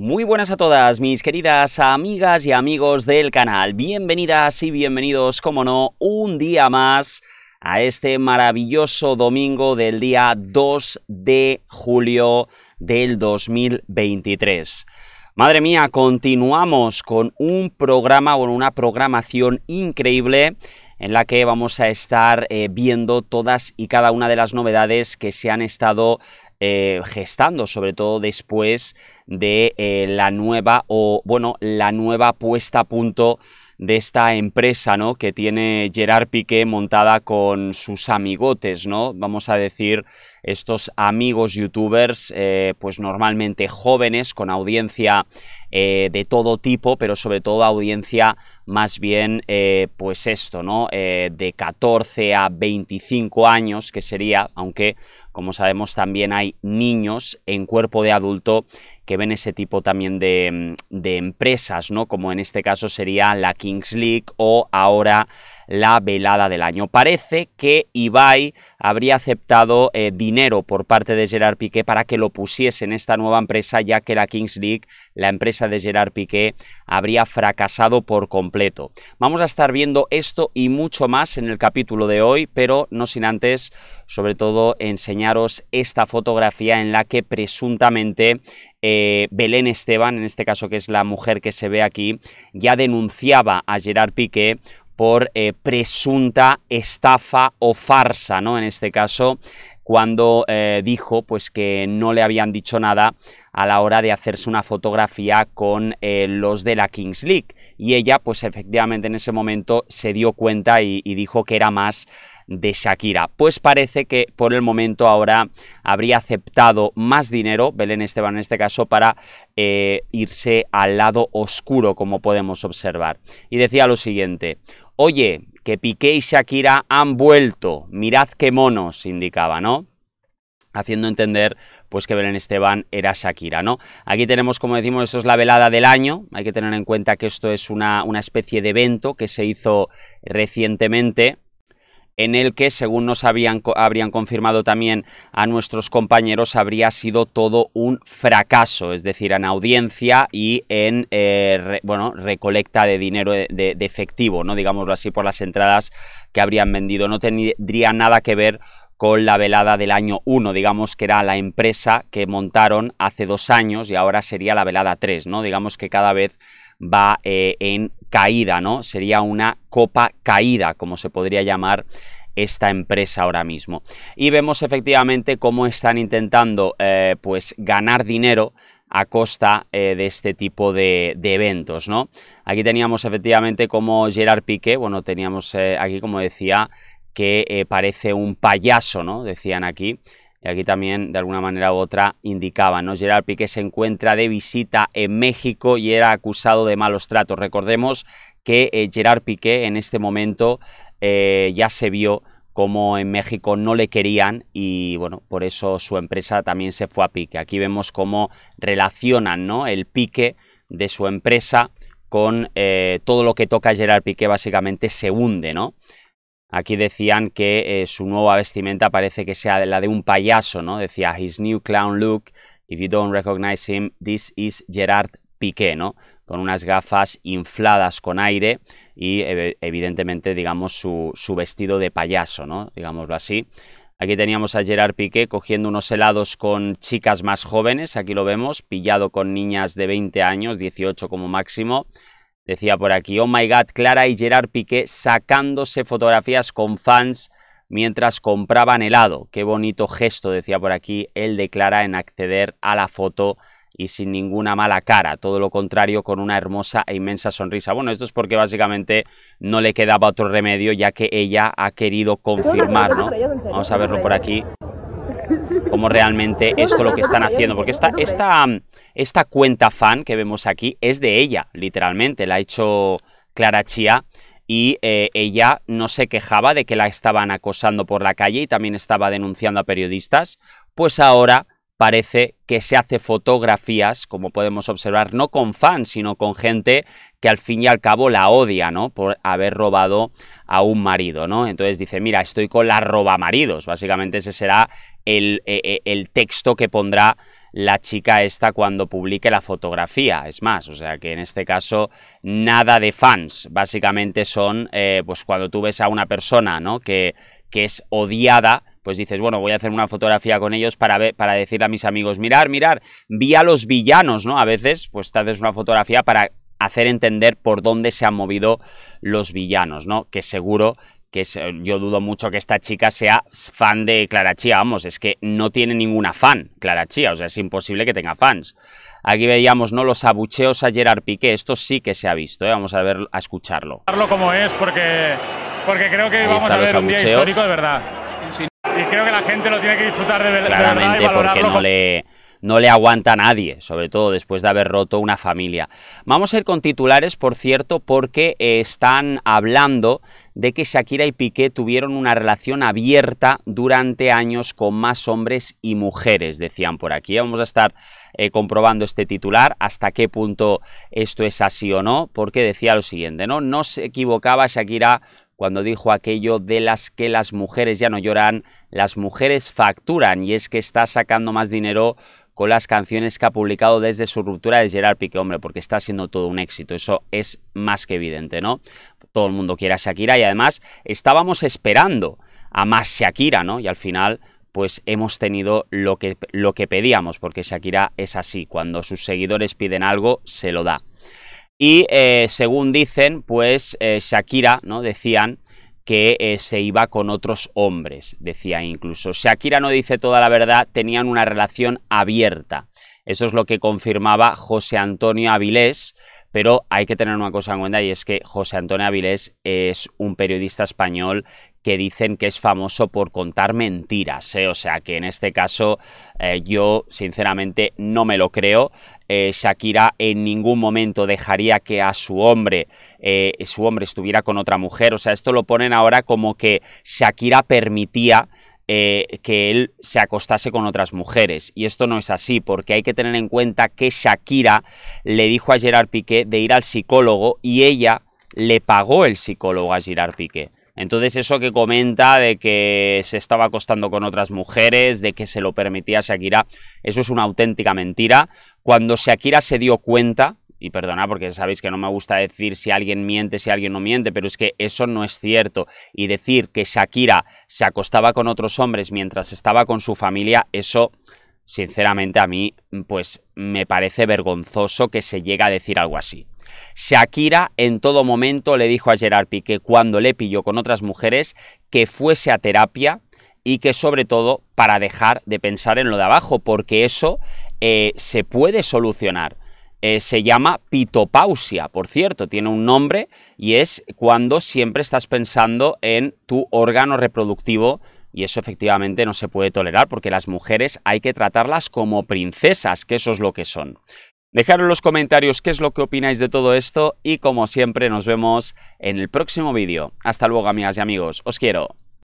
Muy buenas a todas mis queridas amigas y amigos del canal, bienvenidas y bienvenidos, como no, un día más a este maravilloso domingo del día 2 de julio del 2023. Madre mía, continuamos con un programa, con una programación increíble en la que vamos a estar eh, viendo todas y cada una de las novedades que se han estado eh, gestando, sobre todo después de eh, la nueva o bueno, la nueva puesta a punto de esta empresa ¿no? que tiene Gerard Piqué montada con sus amigotes, ¿no? Vamos a decir, estos amigos youtubers, pues normalmente jóvenes, con audiencia eh, de todo tipo, pero sobre todo audiencia más bien, eh, pues esto, ¿no? Eh, de 14 a 25 años, que sería, aunque como sabemos también hay niños en cuerpo de adulto que ven ese tipo también mm, de, empresas, ¿no? Como en este caso sería la Kings League o ahora la velada del año. Parece que Ibai habría aceptado eh, dinero por parte de Gerard Piqué para que lo pusiese en esta nueva empresa, ya que la Kings League, la empresa de Gerard Piqué, habría fracasado por completo. Vamos a estar viendo esto y mucho más en el capítulo de hoy, pero no sin antes, sobre todo, enseñaros esta fotografía en la que presuntamente eh, Belén Esteban, en este caso que es la mujer que se ve aquí, ya denunciaba a Gerard Piqué por eh, presunta estafa o farsa, ¿no? En este caso, cuando eh, dijo pues, que no le habían dicho nada a la hora de hacerse una fotografía con los de la Kings League. Y ella, pues efectivamente en ese momento se dio cuenta y dijo que era más de Shakira. Pues parece que por el momento ahora habría aceptado más dinero, Belén Esteban en este caso, para eh, irse al lado oscuro, como podemos observar. Y decía lo siguiente, oye, que Piqué y Shakira han vuelto, mirad qué monos, indicaba, ¿no? haciendo entender pues que Belén Esteban era Shakira, ¿no? Aquí tenemos, como decimos, esto es la velada del año, hay que tener en cuenta que esto es una, una especie de evento que se hizo recientemente, en el que, según nos habían, habrían confirmado también a nuestros compañeros, habría sido todo un fracaso, es decir, en audiencia y en eh, bueno, recolecta de dinero de, efectivo, ¿no? digámoslo así, por las entradas que habrían vendido. No tendría nada que ver con la velada del año 1, digamos que era la empresa que montaron hace dos años y ahora sería la velada 3, ¿no? digamos que cada vez va eh, en caída, ¿no? Sería una copa caída, como se podría llamar esta empresa ahora mismo. Y vemos efectivamente cómo están intentando eh, pues ganar dinero a costa eh, de este tipo de, eventos, ¿no? Aquí teníamos efectivamente como Gerard Piqué, bueno, teníamos aquí como decía que parece un payaso, ¿no? Decían aquí, y aquí también, de alguna manera u otra, indicaba, ¿no? Gerard Piqué se encuentra de visita en México y era acusado de malos tratos. Recordemos que eh, Gerard Piqué en este momento eh, ya se vio como en México no le querían y bueno, por eso su empresa también se fue a pique. Aquí vemos cómo relacionan ¿no? el pique de su empresa con eh, todo lo que toca Gerard Piqué básicamente se hunde, ¿no? Aquí decían que eh, su nueva vestimenta parece que sea la de un payaso, ¿no? Decía, his new clown look, if you don't recognize him, this is Gerard Piqué, ¿no? Con unas gafas infladas con aire y evidentemente, digamos, su, su vestido de payaso, ¿no? Digámoslo así. Aquí teníamos a Gerard Piqué cogiendo unos helados con chicas más jóvenes, aquí lo vemos, pillado con niñas de 20 años, 18 como máximo. Decía por aquí, oh my god, Clara y Gerard Piqué sacándose fotografías con fans mientras compraban helado. Qué bonito gesto, decía por aquí, él de Clara en acceder a la foto y sin ninguna mala cara, todo lo contrario, con una hermosa e inmensa sonrisa. Bueno, esto es porque básicamente no le quedaba otro remedio, ya que ella ha querido confirmar, ¿no? Vamos a verlo por aquí. Como realmente esto lo que están haciendo, porque esta, esta, esta cuenta fan que vemos aquí es de ella, literalmente, la ha hecho Clara Chía y eh, ella no se quejaba de que la estaban acosando por la calle y también estaba denunciando a periodistas, pues ahora parece que se hace fotografías, como podemos observar, no con fans, sino con gente que al fin y al cabo la odia, ¿no? Por haber robado a un marido, ¿no? Entonces dice, mira, estoy con la roba maridos. Básicamente ese será el, e, e, texto que pondrá la chica esta cuando publique la fotografía. Es más, o sea que en este caso nada de fans. Básicamente son, eh, pues cuando tú ves a una persona, ¿no? Que, que es odiada, pues dices, bueno, voy a hacer una fotografía con ellos para, ver, para decirle a mis amigos, mirar, mirar, vi a los villanos, ¿no? A veces, pues te haces una fotografía para hacer entender por dónde se han movido los villanos, ¿no? Que seguro que yo dudo mucho que esta chica sea fan de Clara vamos, es que no tiene ninguna fan Clara o sea, es imposible que tenga fans. Aquí veíamos, ¿no? Los abucheos a Gerard Piqué, esto sí que se ha visto, ¿eh? vamos a ver, a escucharlo. Como es, porque, porque creo que vamos a ver un día histórico de verdad. Y creo que la gente lo tiene que disfrutar de, verdad porque no le, no le aguanta nadie, sobre todo después de haber roto una familia. Vamos a ir con titulares, por cierto, porque eh, están hablando de que Shakira y Piqué tuvieron una relación abierta durante años con más hombres y mujeres, decían por aquí. Vamos a estar eh, comprobando este titular, hasta qué punto esto es así o no, porque decía lo siguiente, ¿no? No se equivocaba Shakira cuando dijo aquello de las que las mujeres ya no lloran, las mujeres facturan y es que está sacando más dinero con las canciones que ha publicado desde su ruptura de Gerard Piqué, hombre, porque está siendo todo un éxito, eso es más que evidente, ¿no? Todo el mundo quiere a Shakira y además estábamos esperando a más Shakira, ¿no? Y al final pues hemos tenido lo que, lo que pedíamos, porque Shakira es así, cuando sus seguidores piden algo, se lo da. Y eh, según dicen, pues eh, Shakira, ¿no? Decían que eh, se iba con otros hombres, decía incluso. Shakira no dice toda la verdad, tenían una relación abierta. Eso es lo que confirmaba José Antonio Avilés, pero hay que tener una cosa en cuenta y es que José Antonio Avilés es un periodista español que dicen que es famoso por contar mentiras. ¿eh? O sea que en este caso eh, yo sinceramente no me lo creo. Eh, Shakira en ningún momento dejaría que a su hombre, su hombre estuviera con otra mujer. O sea, esto lo ponen ahora como que Shakira permitía eh, que él se acostase con otras mujeres. Y esto no es así, porque hay que tener en cuenta que Shakira le dijo a Gerard Piqué de ir al psicólogo y ella le pagó el psicólogo a Gerard Piqué. Entonces eso que comenta de que se estaba acostando con otras mujeres, de que se lo permitía Shakira, eso es una auténtica mentira. Cuando Shakira se dio cuenta, y perdona porque sabéis que no me gusta decir si alguien miente, si alguien no miente, pero es que eso no es cierto. Y decir que Shakira se acostaba con otros hombres mientras estaba con su familia, eso sinceramente a mí pues me parece vergonzoso que se llegue a decir algo así. Shakira en todo momento le dijo a Gerard que cuando le pilló con otras mujeres que fuese a terapia y que sobre todo para dejar de pensar en lo de abajo, porque eso eh, se puede solucionar. Eh, se llama pitopausia, por cierto, tiene un nombre y es cuando siempre estás pensando en tu órgano reproductivo y eso efectivamente no se puede tolerar porque las mujeres hay que tratarlas como princesas, que eso es lo que son. Dejad en los comentarios qué es lo que opináis de todo esto y como siempre nos vemos en el próximo vídeo. Hasta luego amigas y amigos, os quiero.